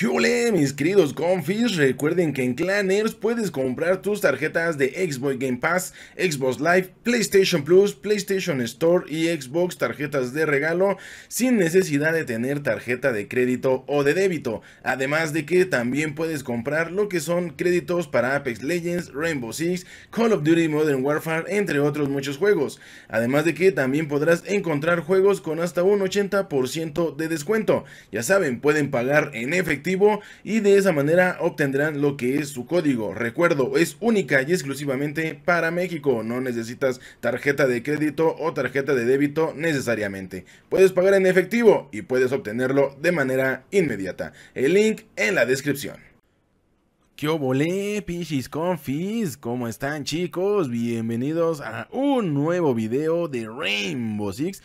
¿Qué mis queridos confis? Recuerden que en Clanners puedes comprar tus tarjetas de Xbox Game Pass, Xbox Live, PlayStation Plus, PlayStation Store y Xbox tarjetas de regalo sin necesidad de tener tarjeta de crédito o de débito. Además de que también puedes comprar lo que son créditos para Apex Legends, Rainbow Six, Call of Duty Modern Warfare, entre otros muchos juegos. Además de que también podrás encontrar juegos con hasta un 80% de descuento. Ya saben, pueden pagar en efectivo y de esa manera obtendrán lo que es su código. Recuerdo, es única y exclusivamente para México. No necesitas tarjeta de crédito o tarjeta de débito necesariamente. Puedes pagar en efectivo y puedes obtenerlo de manera inmediata. El link en la descripción. ¿Qué obole, pichis confis? ¿Cómo están chicos? Bienvenidos a un nuevo video de Rainbow Six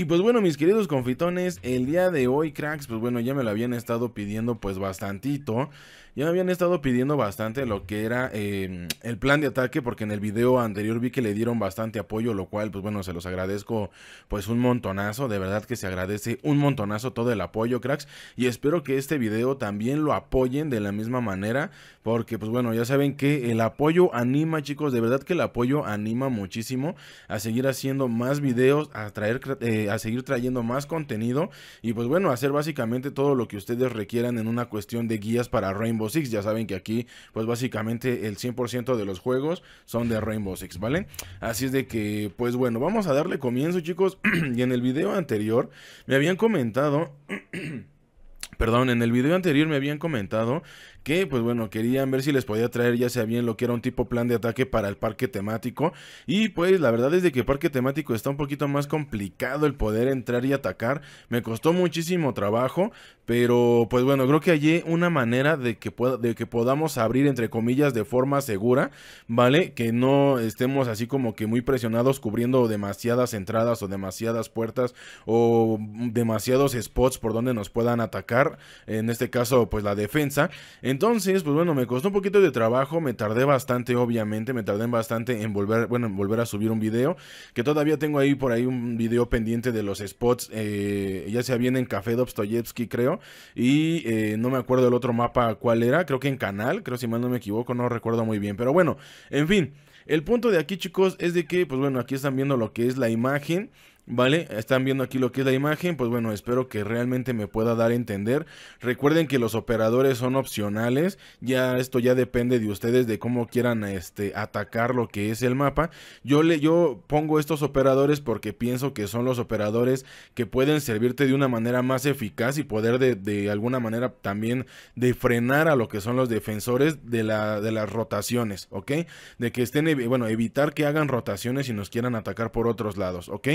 y pues bueno, mis queridos confitones, el día de hoy, cracks, pues bueno, ya me lo habían estado pidiendo pues bastantito. Ya me habían estado pidiendo bastante lo que era em, el plan de ataque, porque en el video anterior vi que le dieron bastante apoyo, lo cual, pues bueno, se los agradezco pues un montonazo, de verdad que se agradece un montonazo todo el apoyo, cracks, y espero que este video también lo apoyen de la misma manera, porque pues bueno, ya saben que el apoyo anima, chicos, de verdad que el apoyo anima muchísimo a seguir haciendo más videos, a, traer, eh, a seguir trayendo más contenido, y pues bueno, hacer básicamente todo lo que ustedes requieran en una cuestión de guías para Rainbow Six. Ya saben que aquí, pues básicamente el 100% de los juegos son de Rainbow Six, ¿vale? Así es de que, pues bueno, vamos a darle comienzo, chicos. y en el video anterior me habían comentado... Perdón, en el video anterior me habían comentado pues bueno, querían ver si les podía traer ya sea bien lo que era un tipo plan de ataque para el parque temático. Y pues la verdad es de que parque temático está un poquito más complicado el poder entrar y atacar. Me costó muchísimo trabajo, pero pues bueno, creo que hallé una manera de que, pueda, de que podamos abrir entre comillas de forma segura, ¿vale? Que no estemos así como que muy presionados cubriendo demasiadas entradas o demasiadas puertas o demasiados spots por donde nos puedan atacar. En este caso, pues la defensa. Entonces, entonces, pues bueno, me costó un poquito de trabajo, me tardé bastante, obviamente, me tardé bastante en volver, bueno, en volver a subir un video, que todavía tengo ahí por ahí un video pendiente de los spots, eh, ya sea bien en Café Dostoyevsky, creo, y eh, no me acuerdo el otro mapa cuál era, creo que en Canal, creo si mal no me equivoco, no recuerdo muy bien, pero bueno, en fin. El punto de aquí, chicos, es de que, pues bueno, aquí están viendo lo que es la imagen. ¿Vale? Están viendo aquí lo que es la imagen, pues bueno, espero que realmente me pueda dar a entender. Recuerden que los operadores son opcionales, ya esto ya depende de ustedes de cómo quieran este, atacar lo que es el mapa. Yo, le, yo pongo estos operadores porque pienso que son los operadores que pueden servirte de una manera más eficaz y poder de, de alguna manera también de frenar a lo que son los defensores de, la, de las rotaciones, ¿ok? De que estén, bueno, evitar que hagan rotaciones y nos quieran atacar por otros lados, ¿ok?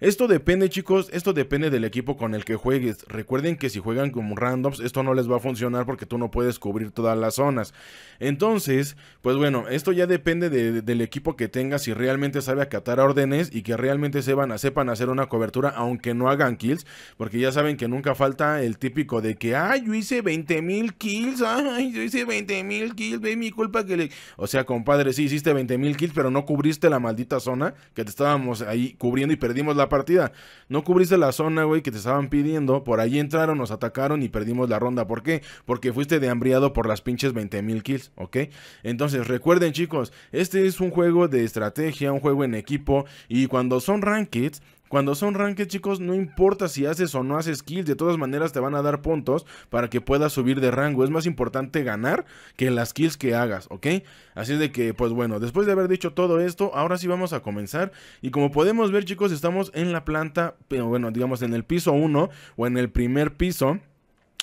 Esto depende, chicos, esto depende del equipo con el que juegues. Recuerden que si juegan como randoms, esto no les va a funcionar porque tú no puedes cubrir todas las zonas. Entonces, pues bueno, esto ya depende del equipo que tengas si realmente sabe acatar órdenes y que realmente sepan, sepan hacer una cobertura aunque no hagan kills, porque ya saben que nunca falta el típico de que, ay, yo hice 20 mil kills, ay, yo hice 20 mil kills, ve mi culpa que le... O sea, compadre, sí hiciste 20 mil kills, pero no cubriste la maldita zona que te estábamos ahí cubriendo y perdimos la partida. No cubriste la zona, güey, que te estaban pidiendo. Por ahí entraron, nos atacaron y perdimos la ronda. ¿Por qué? Porque fuiste de hambriado por las pinches 20 mil kills, ¿ok? Entonces, recuerden, chicos, este es un juego de estrategia, un juego en equipo. Y cuando son rankings, cuando son ranked, chicos, no importa si haces o no haces kills, de todas maneras te van a dar puntos para que puedas subir de rango. Es más importante ganar que las kills que hagas, ¿ok? Así de que, pues bueno, después de haber dicho todo esto, ahora sí vamos a comenzar. Y como podemos ver, chicos, estamos en la planta, bueno, digamos en el piso 1 o en el primer piso.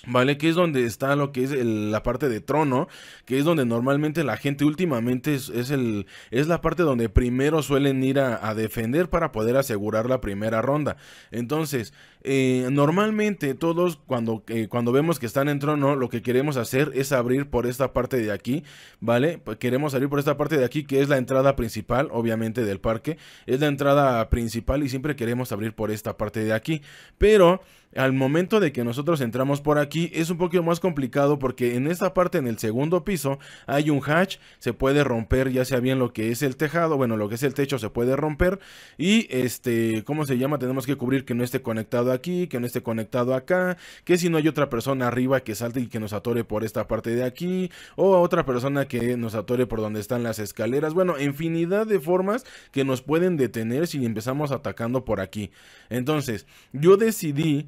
¿Vale? Que es donde está lo que es la parte de trono, que es donde normalmente la gente últimamente es, el, es la parte donde primero suelen ir a, defender para poder asegurar la primera ronda. Entonces, eh, normalmente todos cuando, eh, cuando vemos que están en trono, lo que queremos hacer es abrir por esta parte de aquí, ¿vale? Pues queremos abrir por esta parte de aquí, que es la entrada principal, obviamente, del parque. Es la entrada principal y siempre queremos abrir por esta parte de aquí. Pero... Al momento de que nosotros entramos por aquí es un poquito más complicado porque en esta parte en el segundo piso hay un hatch, se puede romper ya sea bien lo que es el tejado, bueno lo que es el techo se puede romper y este, ¿cómo se llama? Tenemos que cubrir que no esté conectado aquí, que no esté conectado acá, que si no hay otra persona arriba que salte y que nos atore por esta parte de aquí o a otra persona que nos atore por donde están las escaleras, bueno, infinidad de formas que nos pueden detener si empezamos atacando por aquí. Entonces, yo decidí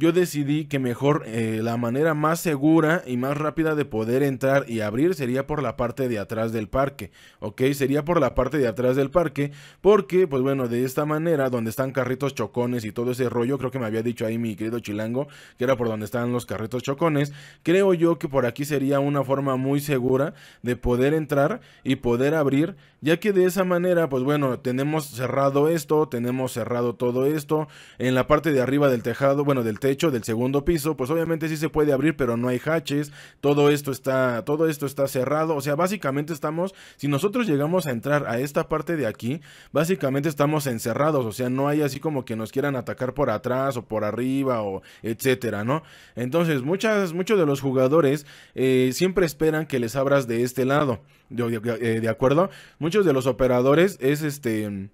yo decidí que mejor eh, la manera más segura y más rápida de poder entrar y abrir sería por la parte de atrás del parque, ¿ok? Sería por la parte de atrás del parque porque, pues bueno, de esta manera, donde están carritos chocones y todo ese rollo, creo que me había dicho ahí mi querido Chilango, que era por donde están los carritos chocones, creo yo que por aquí sería una forma muy segura de poder entrar y poder abrir, ya que de esa manera, pues bueno, tenemos cerrado esto, tenemos cerrado todo esto, en la parte de arriba del tejado, bueno, del tejado hecho del segundo piso, pues obviamente sí se puede abrir, pero no hay hatches, todo esto está, todo esto está cerrado, o sea, básicamente estamos, si nosotros llegamos a entrar a esta parte de aquí, básicamente estamos encerrados, o sea, no hay así como que nos quieran atacar por atrás o por arriba o etcétera, ¿no? Entonces, muchas, muchos de los jugadores eh, siempre esperan que les abras de este lado, eh, de acuerdo? Muchos de los operadores es este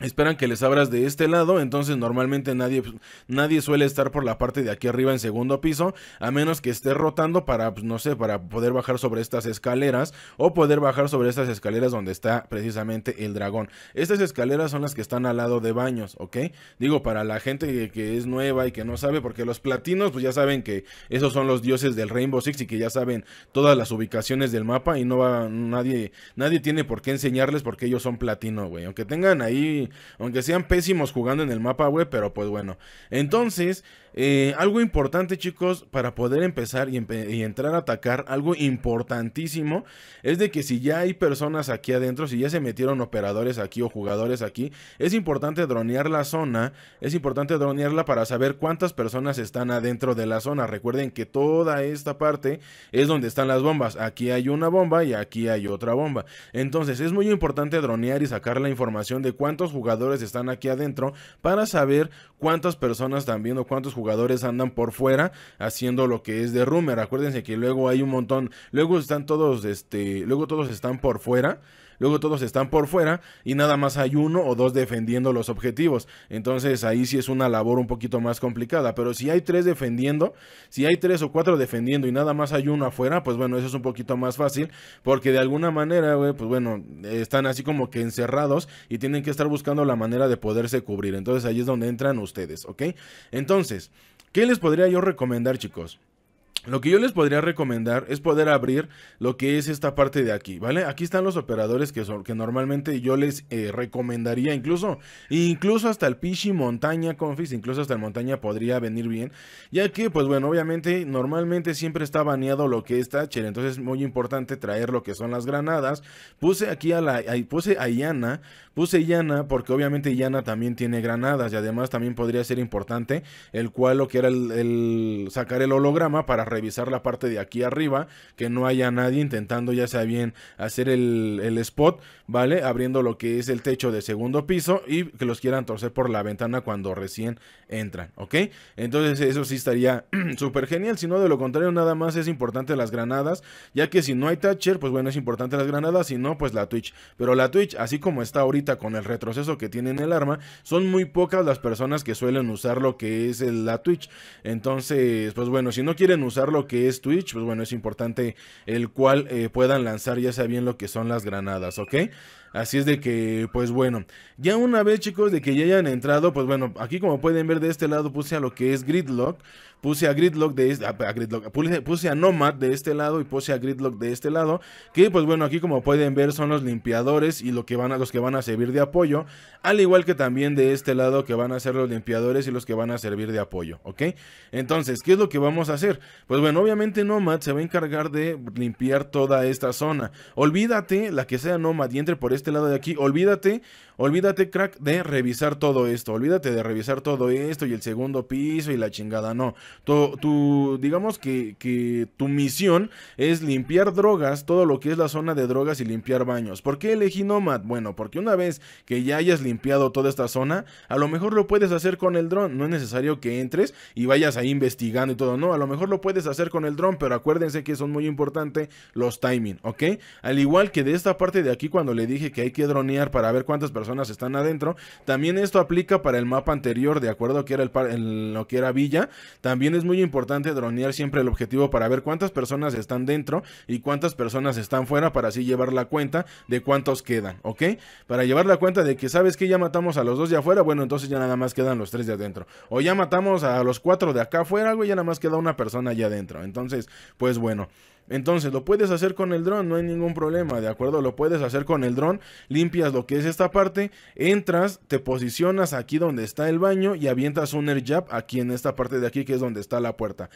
Esperan que les abras de este lado, entonces normalmente nadie, pues, nadie suele estar por la parte de aquí arriba en segundo piso, a menos que esté rotando para, pues, no sé, para poder bajar sobre estas escaleras o poder bajar sobre estas escaleras donde está precisamente el dragón. Estas escaleras son las que están al lado de baños, ¿ok? Digo, para la gente que, es nueva y que no sabe, porque los platinos pues ya saben que esos son los dioses del Rainbow Six y que ya saben todas las ubicaciones del mapa y no va, nadie, nadie tiene por qué enseñarles porque ellos son platino, güey. Aunque tengan ahí aunque sean pésimos jugando en el mapa, güey, pero pues bueno. Entonces, eh, algo importante, chicos, para poder empezar y, y, entrar a atacar, algo importantísimo es de que si ya hay personas aquí adentro, si ya se metieron operadores aquí o jugadores aquí, es importante dronear la zona, es importante dronearla para saber cuántas personas están adentro de la zona. Recuerden que toda esta parte es donde están las bombas. Aquí hay una bomba y aquí hay otra bomba. Entonces es muy importante dronear y sacar la información de cuántos jugadores están aquí adentro para saber cuántas personas están viendo, cuántos jugadores jugadores andan por fuera haciendo lo que es de rumor. Acuérdense que luego hay un montón, luego están todos, este, luego todos están por fuera luego todos están por fuera y nada más hay uno o dos defendiendo los objetivos. Entonces ahí sí es una labor un poquito más complicada, pero si hay tres defendiendo, si hay tres o cuatro defendiendo y nada más hay uno afuera, pues bueno, eso es un poquito más fácil porque de alguna manera, güey, pues bueno, están así como que encerrados y tienen que estar buscando la manera de poderse cubrir. Entonces ahí es donde entran ustedes, ¿ok? Entonces, ¿qué les podría yo recomendar, chicos? Lo que yo les podría recomendar es poder abrir lo que es esta parte de aquí, ¿vale? Aquí están los operadores que son que normalmente yo les eh, recomendaría, incluso incluso hasta el Pichi Montaña Confis, incluso hasta el Montaña podría venir bien, ya que pues bueno, obviamente normalmente siempre está baneado lo que está. Thatcher, entonces es muy importante traer lo que son las granadas. Puse aquí a la puse a Yana, puse Yana porque obviamente Yana también tiene granadas y además también podría ser importante el cual lo que era el, el sacar el holograma para revisar la parte de aquí arriba, que no haya nadie intentando ya sea bien hacer el, spot, ¿vale? Abriendo lo que es el techo de segundo piso y que los quieran torcer por la ventana cuando recién entran, ¿ok? Entonces eso sí estaría súper genial, si no de lo contrario nada más es importante las granadas, ya que si no hay Thatcher, pues bueno, es importante las granadas, si no, pues la Twitch. Pero la Twitch, así como está ahorita con el retroceso que tiene en el arma, son muy pocas las personas que suelen usar lo que es la Twitch. Entonces, pues bueno, si no quieren usar lo que es Twitch, pues bueno, es importante el cual eh, puedan lanzar ya sea bien lo que son las granadas, ¿ok? Así es de que, pues bueno, ya una vez chicos de que ya hayan entrado, pues bueno, aquí como pueden ver de este lado puse a lo que es gridlock, puse a Gridlock de este, puse, a Nomad de este lado y puse a Gridlock de este lado, que pues bueno, aquí como pueden ver son los limpiadores y lo que van a, los que van a servir de apoyo, al igual que también de este lado que van a ser los limpiadores y los que van a servir de apoyo, ¿ok? Entonces, ¿qué es lo que vamos a hacer? Pues bueno, obviamente Nomad se va a encargar de limpiar toda esta zona. Olvídate, la que sea Nomad y entre por este lado de aquí, olvídate Olvídate, crack, de revisar todo esto. Olvídate de revisar todo esto y el segundo piso y la chingada. No. Tu, tu digamos que, tu misión es limpiar drogas, todo lo que es la zona de drogas y limpiar baños. ¿Por qué elegí Nomad? Bueno, porque una vez que ya hayas limpiado toda esta zona, a lo mejor lo puedes hacer con el dron. No es necesario que entres y vayas ahí investigando y todo. No, a lo mejor lo puedes hacer con el dron, pero acuérdense que son muy importantes los timing, ¿ok? Al igual que de esta parte de aquí cuando le dije que hay que dronear para ver cuántas personas personas están adentro. También esto aplica para el mapa anterior, de acuerdo que era el, el, lo que era Villa. También es muy importante dronear siempre el objetivo para ver cuántas personas están dentro y cuántas personas están fuera para así llevar la cuenta de cuántos quedan, ¿ok? Para llevar la cuenta de que sabes que ya matamos a los dos de afuera, bueno, entonces ya nada más quedan los tres de adentro. O ya matamos a los cuatro de acá afuera, güey, ya nada más queda una persona allá adentro. Entonces, pues bueno. Entonces lo puedes hacer con el dron, no hay ningún problema, ¿de acuerdo? Lo puedes hacer con el dron, limpias lo que es esta parte, entras, te posicionas aquí donde está el baño y avientas un air jab aquí en esta parte de aquí que es donde está la puerta.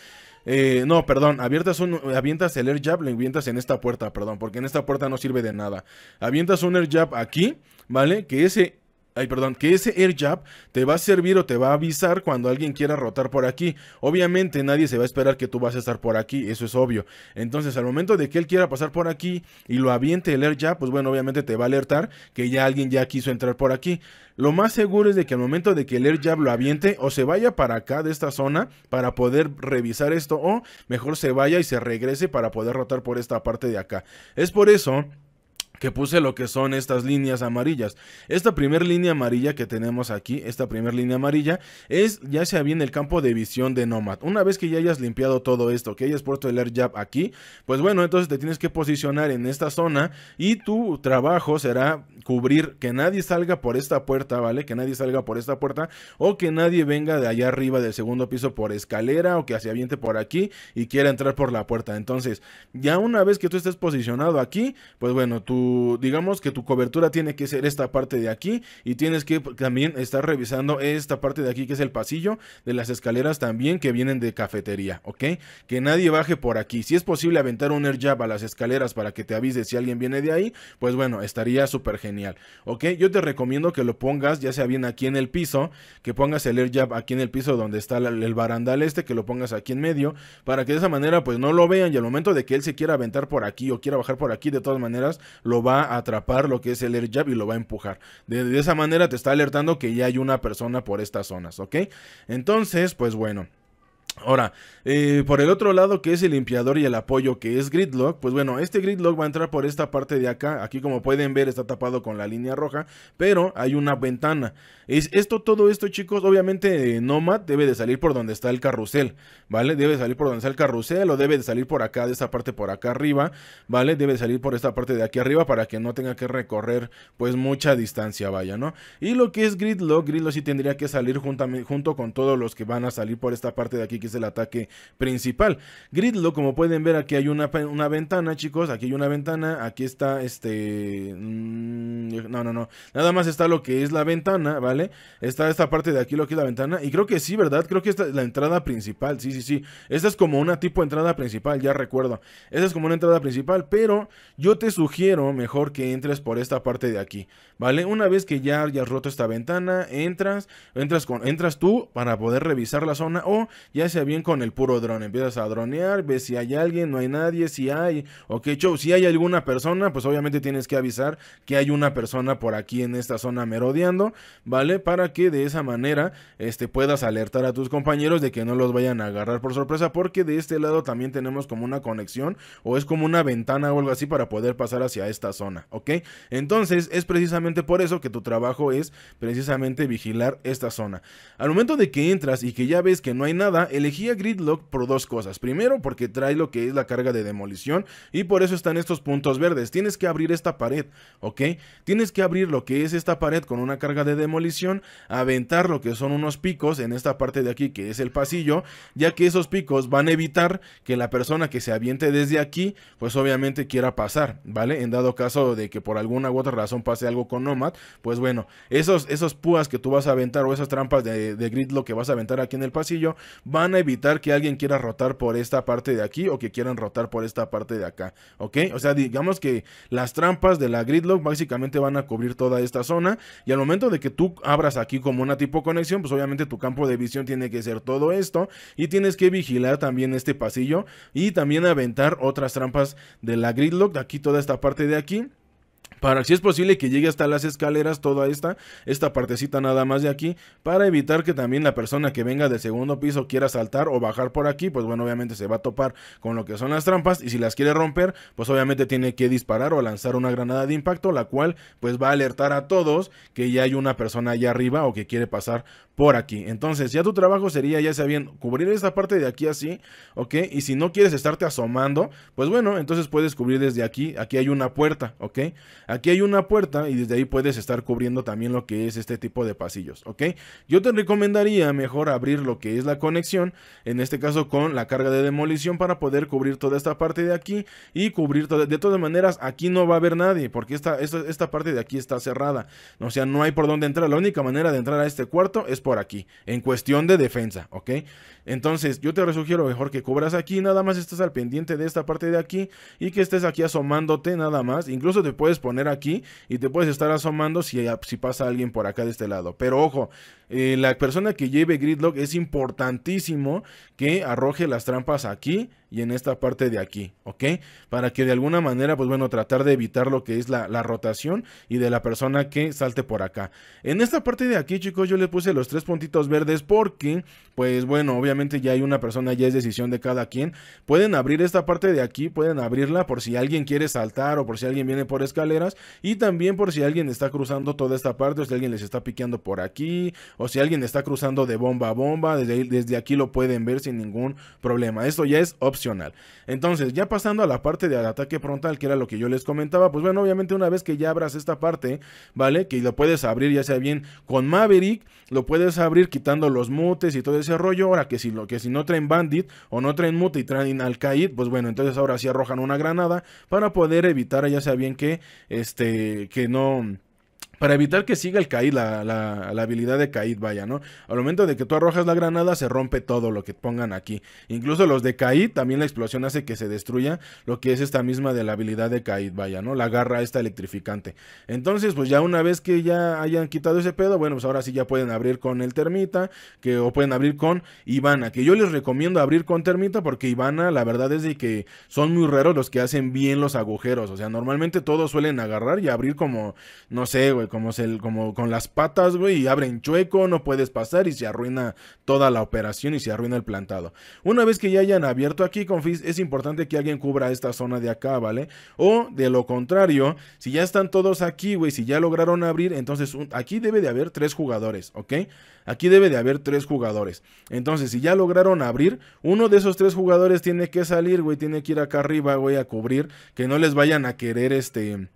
Eh, no, perdón, abiertas un, avientas el air jab, lo avientas en esta puerta, perdón, porque en esta puerta no sirve de nada. Avientas un air jab aquí, ¿vale? Que ese ay, perdón, que ese air jab te va a servir o te va a avisar cuando alguien quiera rotar por aquí. Obviamente nadie se va a esperar que tú vas a estar por aquí, eso es obvio. Entonces, al momento de que él quiera pasar por aquí y lo aviente el air jab, pues bueno, obviamente te va a alertar que ya alguien ya quiso entrar por aquí. Lo más seguro es de que al momento de que el air jab lo aviente o se vaya para acá de esta zona para poder revisar esto o mejor se vaya y se regrese para poder rotar por esta parte de acá. Es por eso que puse lo que son estas líneas amarillas. Esta primera línea amarilla que tenemos aquí, esta primera línea amarilla, es ya sea bien el campo de visión de Nomad. Una vez que ya hayas limpiado todo esto, que hayas puesto el Air Jab aquí, pues bueno, entonces te tienes que posicionar en esta zona y tu trabajo será cubrir que nadie salga por esta puerta, ¿vale? Que nadie salga por esta puerta o que nadie venga de allá arriba del segundo piso por escalera o que hacia aviente por aquí y quiera entrar por la puerta. Entonces, ya una vez que tú estés posicionado aquí, pues bueno, tu digamos que tu cobertura tiene que ser esta parte de aquí y tienes que también estar revisando esta parte de aquí que es el pasillo de las escaleras también que vienen de cafetería, ¿ok? Que nadie baje por aquí. Si es posible aventar un air jab a las escaleras para que te avise si alguien viene de ahí, pues bueno, estaría súper genial, ¿ok? Yo te recomiendo que lo pongas ya sea bien aquí en el piso, que pongas el air jab aquí en el piso donde está el barandal este, que lo pongas aquí en medio, para que de esa manera pues no lo vean y al momento de que él se quiera aventar por aquí o quiera bajar por aquí, de todas maneras lo lo va a atrapar lo que es el air jab y lo va a empujar. de esa manera te está alertando que ya hay una persona por estas zonas, ¿ok? Entonces, pues bueno. Ahora, eh, por el otro lado que es el limpiador y el apoyo que es gridlock, pues bueno, este gridlock va a entrar por esta parte de acá, aquí como pueden ver está tapado con la línea roja, pero hay una ventana. Es esto, todo esto chicos, obviamente eh, Nomad debe de salir por donde está el carrusel, ¿vale? Debe de salir por donde está el carrusel o debe de salir por acá, de esta parte por acá arriba, ¿vale? Debe de salir por esta parte de aquí arriba para que no tenga que recorrer pues mucha distancia, vaya, ¿no? Y lo que es gridlock, gridlock sí tendría que salir junto con todos los que van a salir por esta parte de aquí es el ataque principal. Gridlo como pueden ver, aquí hay una, una ventana, chicos. Aquí hay una ventana. Aquí está este. Mm, no, no, no. Nada más está lo que es la ventana, ¿vale? Está esta parte de aquí, lo que es la ventana. Y creo que sí, ¿verdad? Creo que esta es la entrada principal. Sí, sí, sí. Esta es como una tipo de entrada principal, ya recuerdo. Esta es como una entrada principal, pero yo te sugiero mejor que entres por esta parte de aquí, ¿vale? Una vez que ya hayas roto esta ventana, entras, entras, con, entras tú para poder revisar la zona o ya se bien con el puro drone, Empiezas a dronear, ves si hay alguien, no hay nadie, si hay, ok, show, si hay alguna persona, pues obviamente tienes que avisar que hay una persona por aquí en esta zona merodeando, ¿vale? Para que de esa manera este, puedas alertar a tus compañeros de que no los vayan a agarrar por sorpresa, porque de este lado también tenemos como una conexión o es como una ventana o algo así para poder pasar hacia esta zona, ¿ok? Entonces es precisamente por eso que tu trabajo es precisamente vigilar esta zona. Al momento de que entras y que ya ves que no hay nada, elegí Gridlock por dos cosas. Primero, porque trae lo que es la carga de demolición y por eso están estos puntos verdes. Tienes que abrir esta pared, ¿ok? Tienes que abrir lo que es esta pared con una carga de demolición, aventar lo que son unos picos en esta parte de aquí que es el pasillo, ya que esos picos van a evitar que la persona que se aviente desde aquí, pues obviamente quiera pasar, ¿vale? En dado caso de que por alguna u otra razón pase algo con Nomad, pues bueno, esos, esos púas que tú vas a aventar o esas trampas de, de Gridlock que vas a aventar aquí en el pasillo van a evitar que alguien quiera rotar por esta parte de aquí o que quieran rotar por esta parte de acá, ¿ok? O sea, digamos que las trampas de la gridlock básicamente van a cubrir toda esta zona y al momento de que tú abras aquí como una tipo conexión, pues obviamente tu campo de visión tiene que ser todo esto y tienes que vigilar también este pasillo y también aventar otras trampas de la gridlock, de aquí toda esta parte de aquí para si es posible que llegue hasta las escaleras toda esta, esta partecita nada más de aquí, para evitar que también la persona que venga del segundo piso quiera saltar o bajar por aquí, pues bueno, obviamente se va a topar con lo que son las trampas y si las quiere romper, pues obviamente tiene que disparar o lanzar una granada de impacto, la cual pues va a alertar a todos que ya hay una persona allá arriba o que quiere pasar por aquí. Entonces, ya tu trabajo sería, ya sabiendo cubrir esta parte de aquí así, ¿ok? Y si no quieres estarte asomando, pues bueno, entonces puedes cubrir desde aquí. Aquí hay una puerta, ¿ok? Aquí hay una puerta y desde ahí puedes estar cubriendo también lo que es este tipo de pasillos, ¿ok? Yo te recomendaría mejor abrir lo que es la conexión, en este caso con la carga de demolición para poder cubrir toda esta parte de aquí y cubrir De todas maneras, aquí no va a haber nadie porque esta, parte de aquí está cerrada. O sea, no hay por dónde entrar. La única manera de entrar a este cuarto es por aquí, en cuestión de defensa, ¿ok? Entonces, yo te sugiero mejor que cubras aquí, nada más estás al pendiente de esta parte de aquí y que estés aquí asomándote nada más. Incluso te puedes poner aquí y te puedes estar asomando si, ah, pasa alguien por acá de este lado. Pero ojo, eh, la persona que lleve gridlock es importantísimo que arroje las trampas aquí y en esta parte de aquí, ¿ok? Para que de alguna manera, pues bueno, tratar de evitar lo que es la, rotación y de la persona que salte por acá. En esta parte de aquí, chicos, yo le puse los tres puntitos verdes porque, pues bueno, obviamente ya hay una persona, ya es decisión de cada quien. Pueden abrir esta parte de aquí, pueden abrirla por si alguien quiere saltar o por si alguien viene por escaleras y también por si alguien está cruzando toda esta parte o si alguien les está piqueando por aquí o si alguien está cruzando de bomba a bomba, desde, desde aquí lo pueden ver sin ningún problema. Esto ya es opcional entonces, ya pasando a la parte del ataque frontal, que era lo que yo les comentaba, pues bueno, obviamente una vez que ya abras esta parte, ¿vale? Que lo puedes abrir ya sea bien con Maverick, lo puedes abrir quitando los mutes y todo ese rollo. Ahora que si, lo, que si no traen Bandit o no traen mute y traen Alcaid, pues bueno, entonces ahora sí arrojan una granada para poder evitar ya sea bien que, este, que no para evitar que siga el caíd, la, la, habilidad de caíd, vaya, ¿no? Al momento de que tú arrojas la granada, se rompe todo lo que pongan aquí. Incluso los de caíd, también la explosión hace que se destruya lo que es esta misma de la habilidad de caíd, vaya, ¿no? La garra esta electrificante. Entonces, pues ya una vez que ya hayan quitado ese pedo, bueno, pues ahora sí ya pueden abrir con el termita, que, o pueden abrir con Ivana, que yo les recomiendo abrir con termita porque Ivana, la verdad es de que son muy raros los que hacen bien los agujeros. O sea, normalmente todos suelen agarrar y abrir como, no sé, como, como con las patas, güey, y abren chueco, no puedes pasar y se arruina toda la operación y se arruina el plantado. Una vez que ya hayan abierto aquí, confis, es importante que alguien cubra esta zona de acá, ¿vale? O de lo contrario, si ya están todos aquí, güey, si ya lograron abrir, entonces aquí debe de haber tres jugadores, ¿ok? Aquí debe de haber tres jugadores. Entonces, si ya lograron abrir, uno de esos tres jugadores tiene que salir, güey, tiene que ir acá arriba, güey, a cubrir, que no les vayan a querer este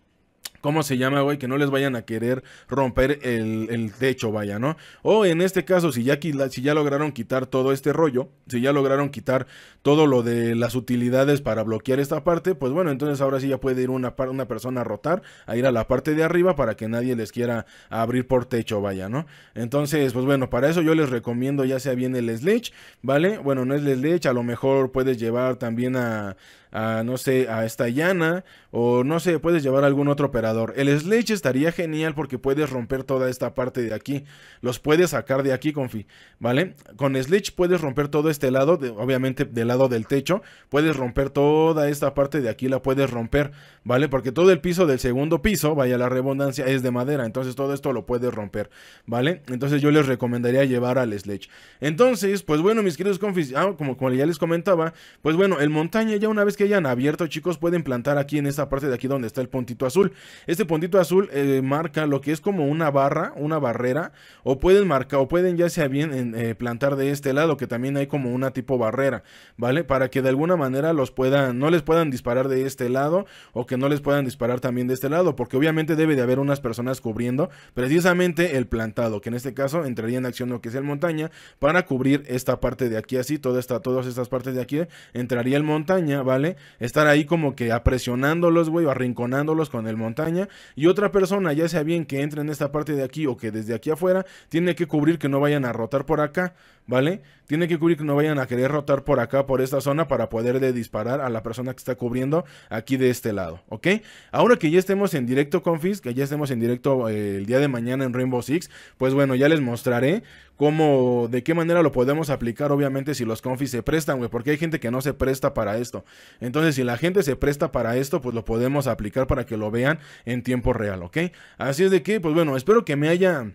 ¿cómo se llama, güey? Que no les vayan a querer romper el, techo, vaya, ¿no? O en este caso, si ya, si ya lograron quitar todo este rollo, si ya lograron quitar todo lo de las utilidades para bloquear esta parte, pues bueno, entonces ahora sí ya puede ir una, una persona a rotar, a ir a la parte de arriba para que nadie les quiera abrir por techo, vaya, ¿no? Entonces, pues bueno, para eso yo les recomiendo ya sea bien el sledge, ¿vale? Bueno, no es el sledge, a lo mejor puedes llevar también a, a no sé, a esta llana, o no sé, puedes llevar algún otro operador el sledge estaría genial porque puedes romper toda esta parte de aquí. Los puedes sacar de aquí, confi. ¿Vale? Con sledge puedes romper todo este lado, obviamente del lado del techo. Puedes romper toda esta parte de aquí, la puedes romper. ¿Vale? Porque todo el piso del segundo piso, vaya la redundancia, es de madera. Entonces todo esto lo puedes romper. ¿Vale? Entonces yo les recomendaría llevar al sledge. Entonces, pues bueno, mis queridos confis, ah, como, como ya les comentaba, pues bueno, el montaña ya una vez que hayan abierto, chicos, pueden plantar aquí en esta parte de aquí donde está el puntito azul. Este puntito azul eh, marca lo que es como una barra, una barrera, o pueden marcar, o pueden ya sea bien eh, plantar de este lado, que también hay como una tipo barrera, ¿vale? Para que de alguna manera los puedan, no les puedan disparar de este lado, o que no les puedan disparar también de este lado, porque obviamente debe de haber unas personas cubriendo precisamente el plantado, que en este caso entraría en acción lo que es el montaña, para cubrir esta parte de aquí así, toda esta, todas estas partes de aquí, entraría el montaña, ¿vale? Estar ahí como que apresionándolos, güey, o arrinconándolos con el montaña y otra persona, ya sea bien que entre en esta parte de aquí o que desde aquí afuera, tiene que cubrir que no vayan a rotar por acá, ¿vale? Tiene que cubrir que no vayan a querer rotar por acá, por esta zona, para poderle disparar a la persona que está cubriendo aquí de este lado, ¿ok? Ahora que ya estemos en directo confis, que ya estemos en directo eh, el día de mañana en Rainbow Six, pues bueno, ya les mostraré cómo, de qué manera lo podemos aplicar, obviamente, si los confis se prestan, güey, porque hay gente que no se presta para esto. Entonces, si la gente se presta para esto, pues lo podemos aplicar para que lo vean en tiempo real, ¿ok? Así es de que, pues bueno, espero que me haya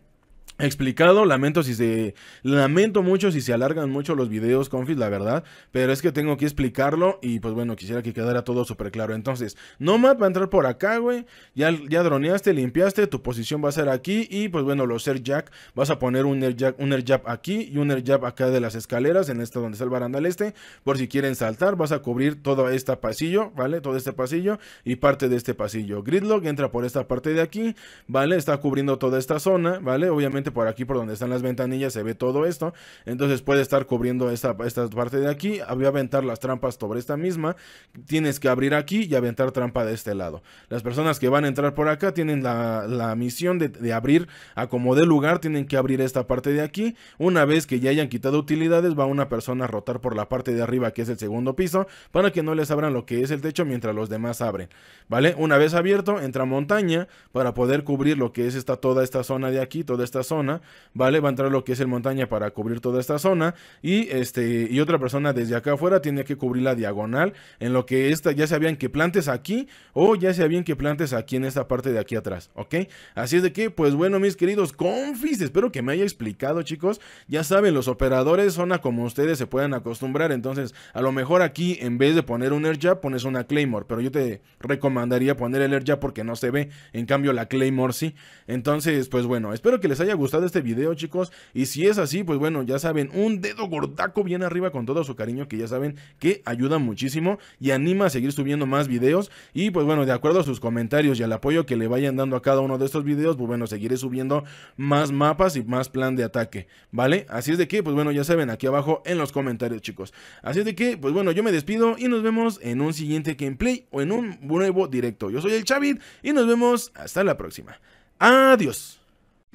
explicado. Lamento si se. Lamento mucho si se alargan mucho los videos, confis, la verdad. Pero es que tengo que explicarlo. Y pues bueno, quisiera que quedara todo súper claro. Entonces, Nomad va a entrar por acá, güey. Ya, ya droneaste, limpiaste. Tu posición va a ser aquí. Y pues bueno, los Air Jack. Vas a poner un Airjack un air aquí y un Air acá de las escaleras. En esta donde está el barandal este. Por si quieren saltar, vas a cubrir todo este pasillo, ¿vale? Todo este pasillo y parte de este pasillo. Gridlock entra por esta parte de aquí, ¿vale? Está cubriendo toda esta zona, ¿vale? Obviamente por aquí, por donde están las ventanillas, se ve todo esto. Entonces puede estar cubriendo esta, parte de aquí. Voy a aventar las trampas sobre esta misma. Tienes que abrir aquí y aventar trampa de este lado. Las personas que van a entrar por acá tienen la, misión de, abrir a como lugar. Tienen que abrir esta parte de aquí. Una vez que ya hayan quitado utilidades, va una persona a rotar por la parte de arriba, que es el segundo piso, para que no les abran lo que es el techo mientras los demás abren. ¿Vale? Una vez abierto, entra montaña para poder cubrir lo que es esta, toda esta zona de aquí, toda esta zona ¿vale? Va a entrar lo que es el montaña para cubrir toda esta zona y, este, y otra persona desde acá afuera tiene que cubrir la diagonal en lo que esta, ya sabían que plantes aquí o ya sabían que plantes aquí en esta parte de aquí atrás, ¿ok? Así es de que, pues bueno, mis queridos confis, espero que me haya explicado, chicos. Ya saben, los operadores Son a como ustedes se pueden acostumbrar, entonces a lo mejor aquí en vez de poner un air pones una claymore, pero yo te recomendaría poner el air jab porque no se ve, en cambio la claymore sí. Entonces, pues bueno, espero que les haya gustado gustado este video, chicos. Y si es así, pues bueno, ya saben, un dedo gordaco bien arriba con todo su cariño, que ya saben que ayuda muchísimo y anima a seguir subiendo más videos. Y pues bueno, de acuerdo a sus comentarios y al apoyo que le vayan dando a cada uno de estos videos, pues bueno, seguiré subiendo más mapas y más plan de ataque, ¿vale? Así es de que, pues bueno, ya saben, aquí abajo en los comentarios, chicos. Así es de que, pues bueno, yo me despido y nos vemos en un siguiente gameplay o en un nuevo directo. Yo soy el Chavit y nos vemos hasta la próxima. Adiós.